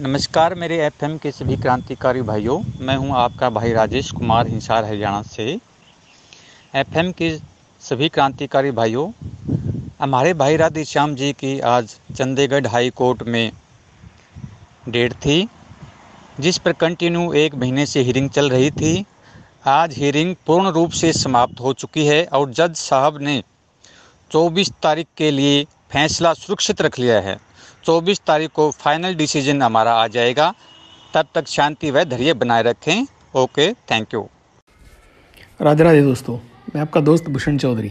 नमस्कार मेरे एफएम के सभी क्रांतिकारी भाइयों मैं हूं आपका भाई राजेश कुमार हिसार हरियाणा से एफएम के सभी क्रांतिकारी भाइयों हमारे भाई राधे श्याम जी की आज चंडीगढ़ हाई कोर्ट में डेट थी जिस पर कंटिन्यू एक महीने से हियरिंग चल रही थी आज हियरिंग पूर्ण रूप से समाप्त हो चुकी है और जज साहब ने 24 तारीख के लिए फैसला सुरक्षित रख लिया है चौबीस तारीख को फाइनल डिसीजन हमारा आ जाएगा तब तक शांति व धैर्य बनाए रखें okay thank you Radhe Radhe दोस्तों मैं आपका दोस्त भूषण चौधरी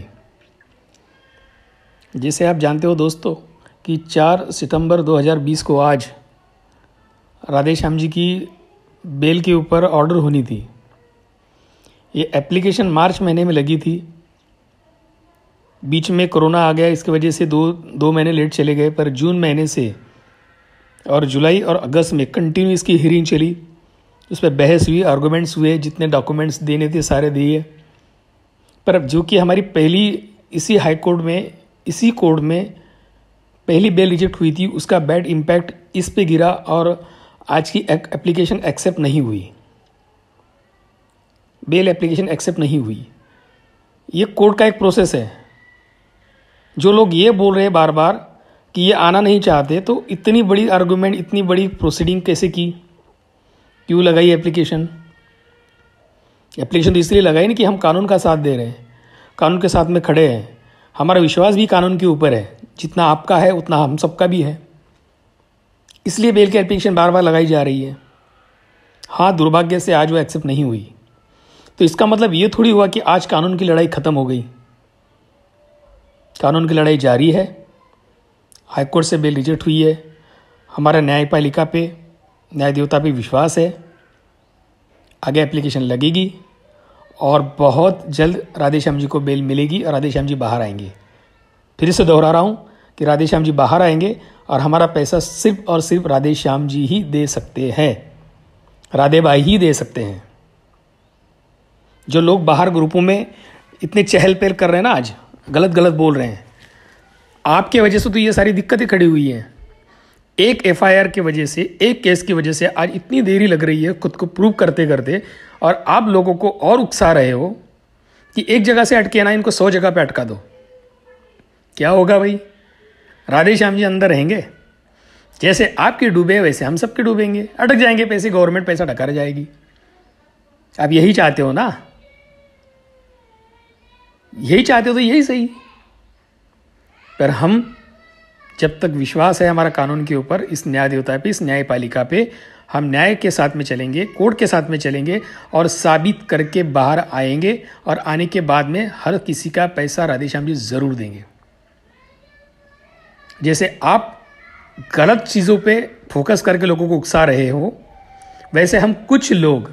जैसे आप जानते हो दोस्तों कि 4 सितंबर 2020 को आज राधे श्याम जी की बेल के ऊपर ऑर्डर होनी थी ये एप्लीकेशन मार्च महीने में लगी थी बीच में कोरोना आ गया इसकी वजह से दो दो महीने लेट चले गए पर जून महीने से और जुलाई और अगस्त में कंटिन्यू इसकी हियरिंग चली उस पर बहस हुई आर्गूमेंट्स हुए जितने डॉक्यूमेंट्स देने थे सारे दिए पर जो कि हमारी पहली इसी हाई कोर्ट में इसी कोर्ट में पहली बेल रिजेक्ट हुई थी उसका बैड इम्पैक्ट इस पे गिरा और आज की एप्लीकेशन एक्सेप्ट नहीं हुई बेल एप्लीकेशन एक्सेप्ट नहीं हुई ये कोर्ट का एक प्रोसेस है जो लोग ये बोल रहे हैं बार बार कि ये आना नहीं चाहते तो इतनी बड़ी आर्गूमेंट इतनी बड़ी प्रोसीडिंग कैसे की क्यों लगाई एप्लीकेशन एप्लीकेशन तो इसलिए लगाई ना कि हम कानून का साथ दे रहे हैं कानून के साथ में खड़े हैं हमारा विश्वास भी कानून के ऊपर है जितना आपका है उतना हम सबका भी है इसलिए बेल की एप्लीकेशन बार बार लगाई जा रही है हाँ दुर्भाग्य से आज वो एक्सेप्ट नहीं हुई तो इसका मतलब ये थोड़ी हुआ कि आज कानून की लड़ाई ख़त्म हो गई कानून की लड़ाई जारी है हाईकोर्ट से बेल रिजेक्ट हुई है हमारा न्यायपालिका पे न्याय देवता पे विश्वास है आगे एप्लीकेशन लगेगी और बहुत जल्द राधेश्याम जी को बेल मिलेगी और राधेश्याम जी बाहर आएंगे फिर से दोहरा रहा हूँ कि राधेश्याम जी बाहर आएंगे और हमारा पैसा सिर्फ और सिर्फ राधेश्याम जी ही दे सकते हैं राधे भाई ही दे सकते हैं जो लोग बाहर ग्रुपों में इतने चहल पहल कर रहे हैं ना आज गलत गलत बोल रहे हैं आपके वजह से तो ये सारी दिक्कतें खड़ी हुई हैं एक आर की वजह से एक केस की वजह से आज इतनी देरी लग रही है खुद को प्रूव करते करते और आप लोगों को और उकसा रहे हो कि एक जगह से अटके ना इनको सौ जगह पे अटका दो क्या होगा भाई राधे श्याम जी अंदर रहेंगे जैसे आपके डूबे वैसे हम सबके डूबेंगे अटक जाएंगे पैसे गवर्नमेंट पैसा ढका जाएगी आप यही चाहते हो ना यही चाहते हो तो यही सही पर हम जब तक विश्वास है हमारा कानून के ऊपर इस न्याय देवता पे इस न्यायपालिका पे हम न्याय के साथ में चलेंगे कोर्ट के साथ में चलेंगे और साबित करके बाहर आएंगे और आने के बाद में हर किसी का पैसा राधेश्याम जी ज़रूर देंगे जैसे आप गलत चीज़ों पे फोकस करके लोगों को उकसा रहे हो वैसे हम कुछ लोग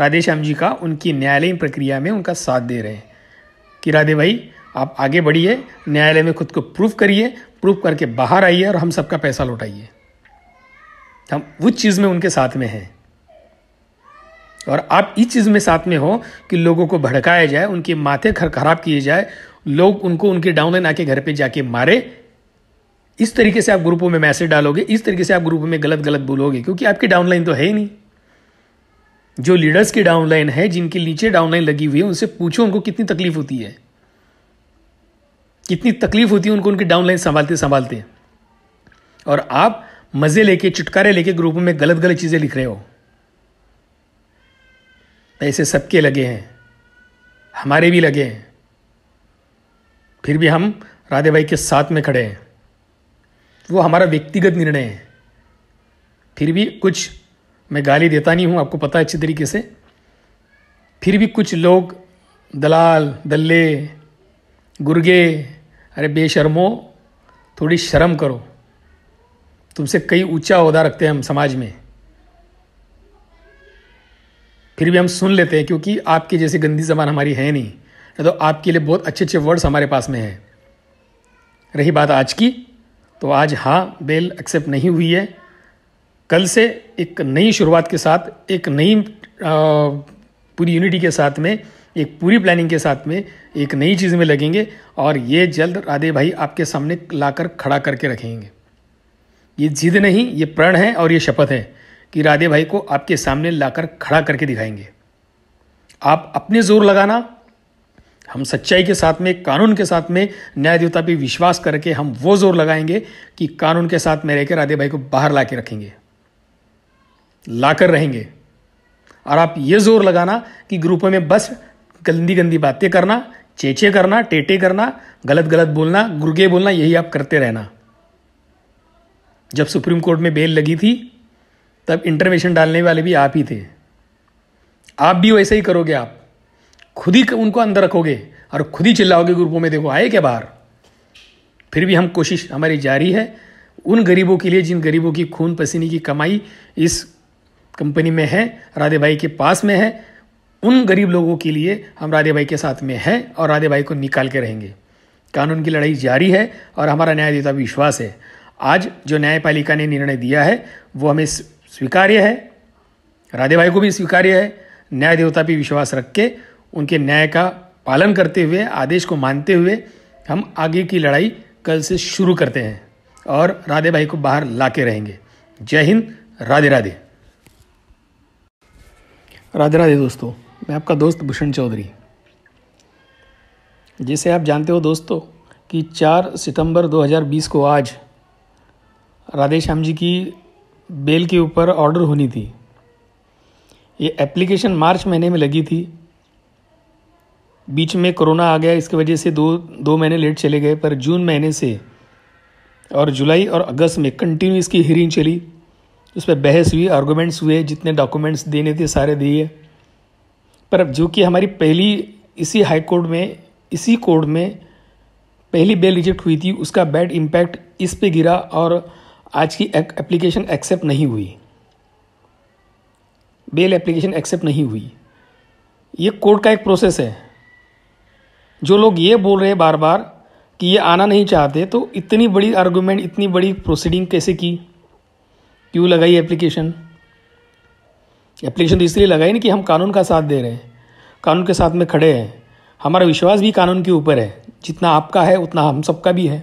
राधेश्याम जी का उनकी न्यायालयीन प्रक्रिया में उनका साथ दे रहे हैं कि राधे भाई आप आगे बढ़िए न्यायालय में खुद को प्रूफ करिए प्रूफ करके बाहर आइए और हम सबका पैसा लौटाइए हम उस चीज़ में उनके साथ में हैं और आप इस चीज़ में साथ में हो कि लोगों को भड़काया जाए उनके माथे खर खराब किए जाए लोग उनको उनके डाउनलाइन आके घर पे जाके मारे इस तरीके से आप ग्रुपों में मैसेज डालोगे इस तरीके से आप ग्रुप में गलत गलत बोलोगे क्योंकि आपकी डाउनलाइन तो है ही नहीं जो लीडर्स की डाउनलाइन है जिनके नीचे डाउनलाइन लगी हुई है उनसे पूछो उनको कितनी तकलीफ होती है कितनी तकलीफ होती है उनको उनकी डाउनलाइन संभालते संभालते और आप मज़े लेके चुटकारे लेके ग्रुप में गलत गलत चीज़ें लिख रहे हो पैसे सबके लगे हैं हमारे भी लगे हैं फिर भी हम राधे भाई के साथ में खड़े हैं वो हमारा व्यक्तिगत निर्णय है फिर भी कुछ मैं गाली देता नहीं हूँ आपको पता है अच्छी तरीके से फिर भी कुछ लोग दलाल दल्ले गुर्गे अरे बेशर्मो थोड़ी शर्म करो तुमसे कई ऊंचा अहदा रखते हैं हम समाज में फिर भी हम सुन लेते हैं क्योंकि आपकी जैसे गंदी जबान हमारी है नहीं नहीं तो आपके लिए बहुत अच्छे अच्छे वर्ड्स हमारे पास में है रही बात आज की तो आज हाँ बेल एक्सेप्ट नहीं हुई है कल से एक नई शुरुआत के साथ एक नई पूरी यूनिटी के साथ में एक पूरी प्लानिंग के साथ में एक नई चीज़ में लगेंगे और ये जल्द राधे भाई आपके सामने लाकर खड़ा करके रखेंगे ये जिद नहीं ये प्रण है और ये शपथ है कि राधे भाई को आपके सामने लाकर खड़ा करके दिखाएंगे आप अपने जोर लगाना हम सच्चाई के साथ में कानून के साथ में न्याय देवता पर विश्वास करके हम वो जोर लगाएंगे कि कानून के साथ में रहकर राधे भाई को बाहर ला के रखेंगे लाकर रहेंगे और आप ये जोर लगाना कि ग्रुप में बस गंदी गंदी बातें करना चेचे करना टेटे करना गलत गलत बोलना गुर्गे बोलना यही आप करते रहना जब सुप्रीम कोर्ट में बेल लगी थी तब इंटरवेंशन डालने वाले भी आप ही थे आप भी वैसे ही करोगे आप खुद ही उनको अंदर रखोगे और खुद ही चिल्लाओगे ग्रुपों में देखो आए क्या बाहर फिर भी हम कोशिश हमारी जारी है उन गरीबों के लिए जिन गरीबों की खून पसीने की कमाई इस कंपनी में है राधे भाई के पास में है उन गरीब लोगों के लिए हम राधे भाई के साथ में हैं और राधे भाई को निकाल के रहेंगे कानून की लड़ाई जारी है और हमारा न्याय देता विश्वास है आज जो न्यायपालिका ने निर्णय दिया है वो हमें स्वीकार्य है राधे भाई को भी स्वीकार्य है न्याय देवता पर विश्वास रख के उनके न्याय का पालन करते हुए आदेश को मानते हुए हम आगे की लड़ाई कल से शुरू करते हैं और राधे भाई को बाहर ला के रहेंगे जय हिंद राधे राधे राधे राधे दोस्तों मैं आपका दोस्त भूषण चौधरी जैसे आप जानते हो दोस्तों कि 4 सितंबर 2020 को आज राधे श्याम जी की बेल के ऊपर ऑर्डर होनी थी ये एप्लीकेशन मार्च महीने में लगी थी बीच में कोरोना आ गया इसकी वजह से दो दो महीने लेट चले गए पर जून महीने से और जुलाई और अगस्त में कंटिन्यू इसकी हियरिंग चली उस पर बहस हुई आर्गूमेंट्स हुए जितने डॉक्यूमेंट्स देने थे सारे दिए पर अब जो कि हमारी पहली इसी हाई कोर्ट में इसी कोर्ट में पहली बेल रिजेक्ट हुई थी उसका बैड इम्पैक्ट इस पे गिरा और आज की एप्लीकेशन एक्सेप्ट नहीं हुई बेल एप्लीकेशन एक्सेप्ट नहीं हुई ये कोर्ट का एक प्रोसेस है जो लोग ये बोल रहे हैं बार बार कि ये आना नहीं चाहते तो इतनी बड़ी आर्गूमेंट इतनी बड़ी प्रोसीडिंग कैसे की क्यों लगाई एप्लीकेशन एप्लीकेशन तो इसलिए लगाई ना कि हम कानून का साथ दे रहे हैं कानून के साथ में खड़े हैं हमारा विश्वास भी कानून के ऊपर है जितना आपका है उतना हम सबका भी है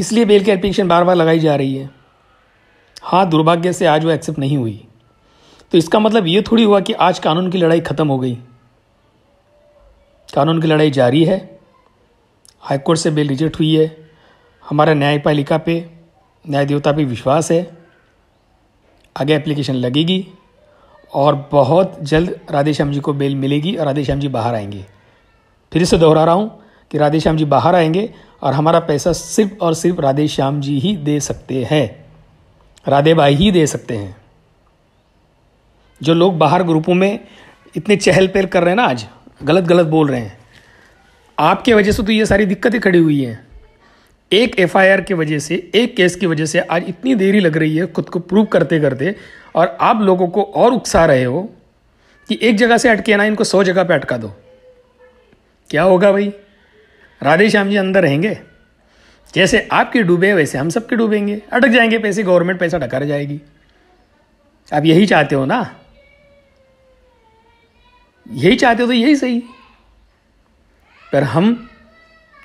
इसलिए बेल की एप्लीकेशन बार बार लगाई जा रही है हाँ दुर्भाग्य से आज वो एक्सेप्ट नहीं हुई तो इसका मतलब ये थोड़ी हुआ कि आज कानून की लड़ाई ख़त्म हो गई कानून की लड़ाई जारी है हाईकोर्ट से बेल रिजेक्ट हुई है हमारा न्यायपालिका पे न्याय देवता पे विश्वास है आगे एप्लीकेशन लगेगी और बहुत जल्द राधेश्याम जी को बेल मिलेगी और राधेश्याम जी बाहर आएंगे फिर से दोहरा रहा हूँ कि राधेश्याम जी बाहर आएंगे और हमारा पैसा सिर्फ और सिर्फ राधेश्याम जी ही दे सकते हैं राधे भाई ही दे सकते हैं जो लोग बाहर ग्रुपों में इतने चहल पहल कर रहे हैं ना आज गलत गलत बोल रहे हैं आपके वजह से तो ये सारी दिक्कतें खड़ी हुई हैं एक एफ की वजह से एक केस की वजह से आज इतनी देरी लग रही है खुद को प्रूव करते करते और आप लोगों को और उकसा रहे हो कि एक जगह से अटके ना इनको सौ जगह पे अटका दो क्या होगा भाई राधे श्याम जी अंदर रहेंगे जैसे आपके डूबे वैसे हम सबके डूबेंगे अटक जाएंगे पैसे गवर्नमेंट पैसा अटका जाएगी आप यही चाहते हो ना यही चाहते हो तो यही सही पर हम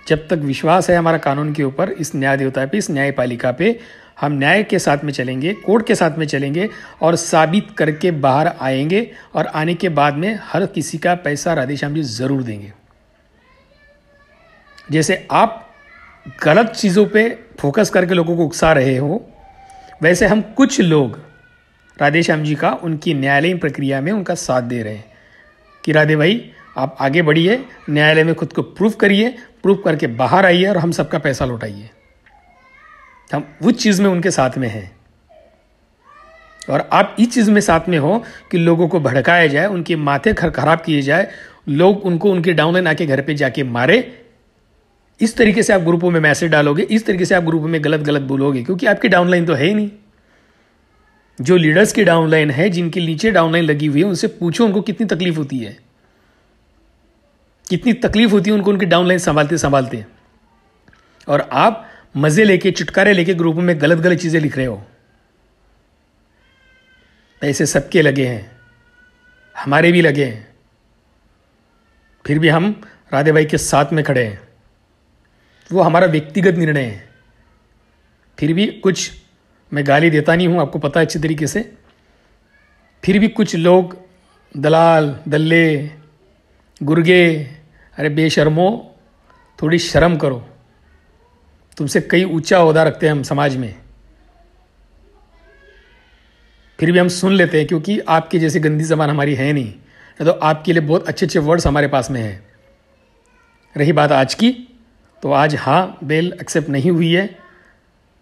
जब तक विश्वास है हमारा कानून के ऊपर इस न्याय देवता पे इस न्यायपालिका पे हम न्याय के साथ में चलेंगे कोर्ट के साथ में चलेंगे और साबित करके बाहर आएंगे और आने के बाद में हर किसी का पैसा राधेश्याम जी ज़रूर देंगे जैसे आप गलत चीज़ों पे फोकस करके लोगों को उकसा रहे हो वैसे हम कुछ लोग राधेश्याम जी का उनकी न्यायालयीन प्रक्रिया में उनका साथ दे रहे हैं कि राधे भाई आप आगे बढ़िए न्यायालय में खुद को प्रूफ करिए प्रूव करके बाहर आइए और हम सबका पैसा लौटाइए हम उस चीज़ में उनके साथ में हैं और आप इस चीज़ में साथ में हो कि लोगों को भड़काया जाए उनके माथे खराब किए जाए लोग उनको उनके डाउनलाइन आके घर पे जाके मारे इस तरीके से आप ग्रुपों में मैसेज डालोगे इस तरीके से आप ग्रुप में गलत गलत बोलोगे क्योंकि आपकी डाउनलाइन तो है ही नहीं जो लीडर्स की डाउनलाइन है जिनके नीचे डाउनलाइन लगी हुई है उनसे पूछो उनको कितनी तकलीफ होती है कितनी तकलीफ होती है उनको उनकी डाउनलाइन संभालते संभालते और आप मज़े लेके चुटकारे लेके ग्रुप में गलत गलत चीज़ें लिख रहे हो पैसे सबके लगे हैं हमारे भी लगे हैं फिर भी हम राधे भाई के साथ में खड़े हैं वो हमारा व्यक्तिगत निर्णय है फिर भी कुछ मैं गाली देता नहीं हूं आपको पता है अच्छी तरीके से फिर भी कुछ लोग दलाल दल्ले गुर्गे अरे बेशर्मो थोड़ी शर्म करो तुमसे कई ऊंचा उहदा रखते हैं हम समाज में फिर भी हम सुन लेते हैं क्योंकि आपके जैसी गंदी जबान हमारी है नहीं नहीं तो आपके लिए बहुत अच्छे अच्छे वर्ड्स हमारे पास में है रही बात आज की तो आज हाँ बेल एक्सेप्ट नहीं हुई है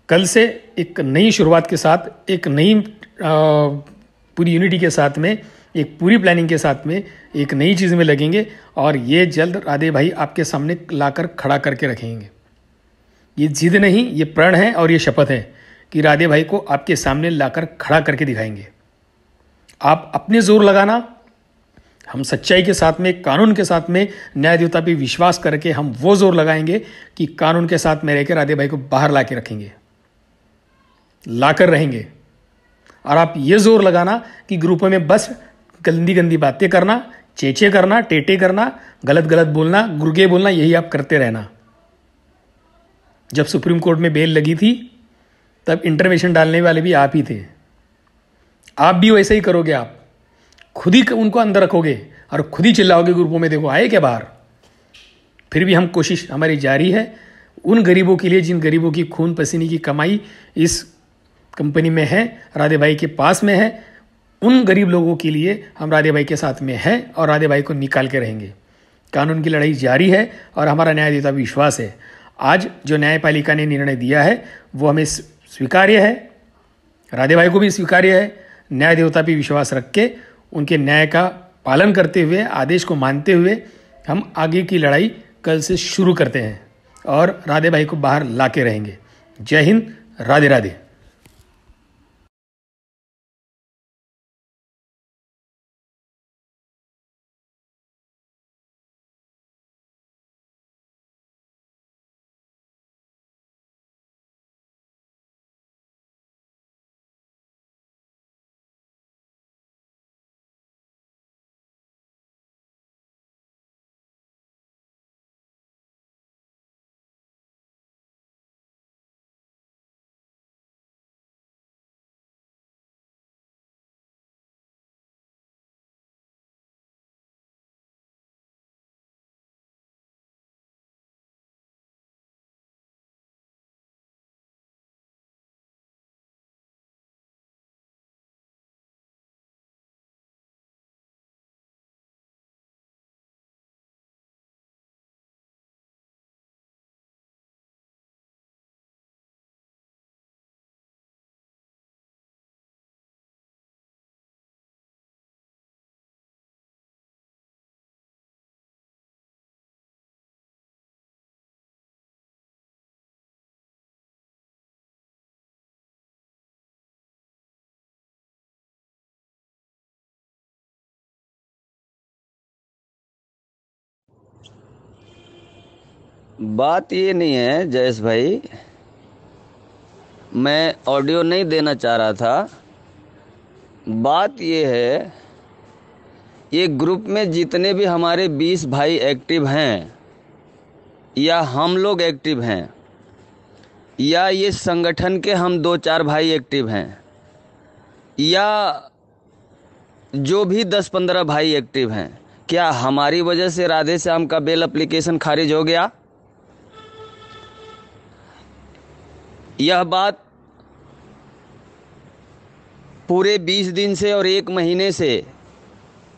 कल से एक नई शुरुआत के साथ एक नई पूरी यूनिटी के साथ में एक पूरी प्लानिंग के साथ में एक नई चीज़ में लगेंगे और ये जल्द राधे भाई आपके सामने लाकर खड़ा करके रखेंगे ये जिद नहीं ये प्रण है और ये शपथ है कि राधे भाई को आपके सामने लाकर खड़ा करके दिखाएंगे आप अपने जोर लगाना हम सच्चाई के साथ में कानून के साथ में न्याय देवता पर विश्वास करके हम वो जोर लगाएंगे कि कानून के साथ में रहकर राधे भाई को बाहर ला के रखेंगे लाकर रहेंगे और आप ये जोर लगाना कि ग्रुप में बस गंदी गंदी बातें करना चेचे करना टेटे करना गलत गलत बोलना गुर्गे बोलना यही आप करते रहना जब सुप्रीम कोर्ट में बेल लगी थी तब इंटरवेशन डालने वाले भी आप ही थे आप भी वैसे ही करोगे आप खुद ही उनको अंदर रखोगे और खुद ही चिल्लाओगे ग्रुपों में देखो आए क्या बाहर फिर भी हम कोशिश हमारी जारी है उन गरीबों के लिए जिन गरीबों की खून पसीने की कमाई इस कंपनी में है राधे भाई के पास में है उन गरीब लोगों के लिए हम राधे भाई के साथ में हैं और राधे भाई को निकाल के रहेंगे कानून की लड़ाई जारी है और हमारा न्याय देता विश्वास है आज जो न्यायपालिका ने निर्णय दिया है वो हमें स्वीकार्य है राधे भाई को भी स्वीकार्य है न्याय देवता भी विश्वास रख के उनके न्याय का पालन करते हुए आदेश को मानते हुए हम आगे की लड़ाई कल से शुरू करते हैं और राधे भाई को बाहर ला के रहेंगे जय हिंद राधे राधे बात ये नहीं है जयेश भाई मैं ऑडियो नहीं देना चाह रहा था बात ये है ये ग्रुप में जितने भी हमारे बीस भाई एक्टिव हैं या हम लोग एक्टिव हैं या ये संगठन के हम दो चार भाई एक्टिव हैं या जो भी दस पंद्रह भाई एक्टिव हैं क्या हमारी वजह से राधे श्याम का बेल एप्लीकेशन खारिज हो गया यह बात पूरे बीस दिन से और एक महीने से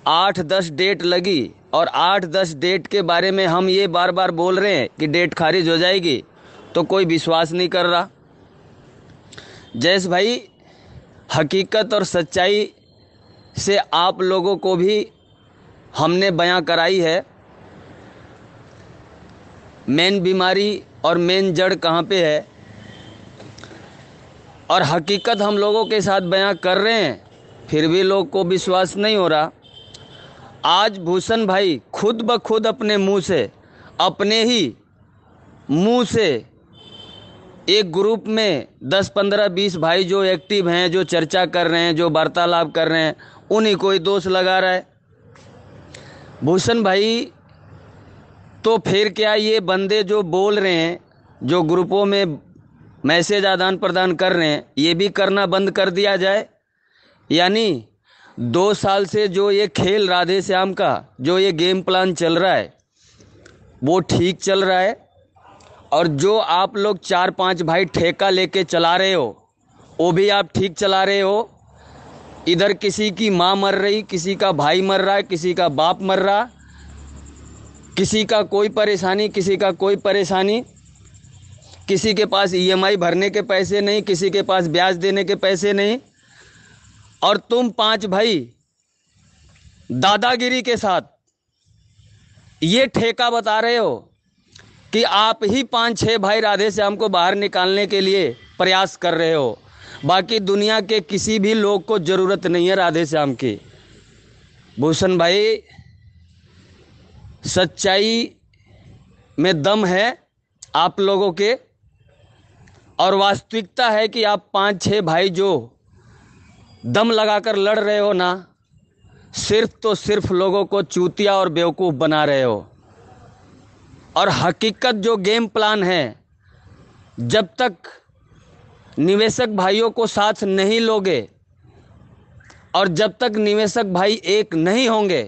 आठ दस डेट लगी और आठ दस डेट के बारे में हम ये बार बार बोल रहे हैं कि डेट खारिज हो जाएगी तो कोई विश्वास नहीं कर रहा जैस भाई हकीकत और सच्चाई से आप लोगों को भी हमने बयां कराई है मेन बीमारी और मेन जड़ कहाँ पे है और हकीकत हम लोगों के साथ बयां कर रहे हैं फिर भी लोग को विश्वास नहीं हो रहा आज भूषण भाई खुद ब खुद अपने मुंह से अपने ही मुंह से एक ग्रुप में दस पंद्रह बीस भाई जो एक्टिव हैं जो चर्चा कर रहे हैं जो वार्तालाप कर रहे हैं उन्हीं को ही दोष लगा रहा है भूषण भाई तो फिर क्या ये बंदे जो बोल रहे हैं जो ग्रुपों में मैसेज आदान प्रदान कर रहे हैं ये भी करना बंद कर दिया जाए यानी दो साल से जो ये खेल राधे श्याम का जो ये गेम प्लान चल रहा है वो ठीक चल रहा है और जो आप लोग चार पांच भाई ठेका लेके चला रहे हो वो भी आप ठीक चला रहे हो इधर किसी की माँ मर रही किसी का भाई मर रहा है किसी का बाप मर रहा किसी का कोई परेशानी किसी का कोई परेशानी किसी के पास ईएमआई e भरने के पैसे नहीं किसी के पास ब्याज देने के पैसे नहीं और तुम पांच भाई दादागिरी के साथ ये ठेका बता रहे हो कि आप ही पांच छह भाई राधे से हमको बाहर निकालने के लिए प्रयास कर रहे हो बाकी दुनिया के किसी भी लोग को ज़रूरत नहीं है राधे श्याम की भूषण भाई सच्चाई में दम है आप लोगों के और वास्तविकता है कि आप पाँच छः भाई जो दम लगाकर लड़ रहे हो ना सिर्फ तो सिर्फ लोगों को चूतिया और बेवकूफ़ बना रहे हो और हकीकत जो गेम प्लान है जब तक निवेशक भाइयों को साथ नहीं लोगे और जब तक निवेशक भाई एक नहीं होंगे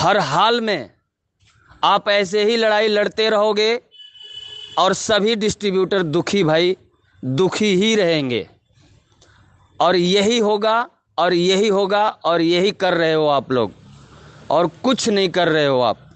हर हाल में आप ऐसे ही लड़ाई लड़ते रहोगे और सभी डिस्ट्रीब्यूटर दुखी भाई दुखी ही रहेंगे और यही होगा और यही होगा और यही कर रहे हो आप लोग और कुछ नहीं कर रहे हो आप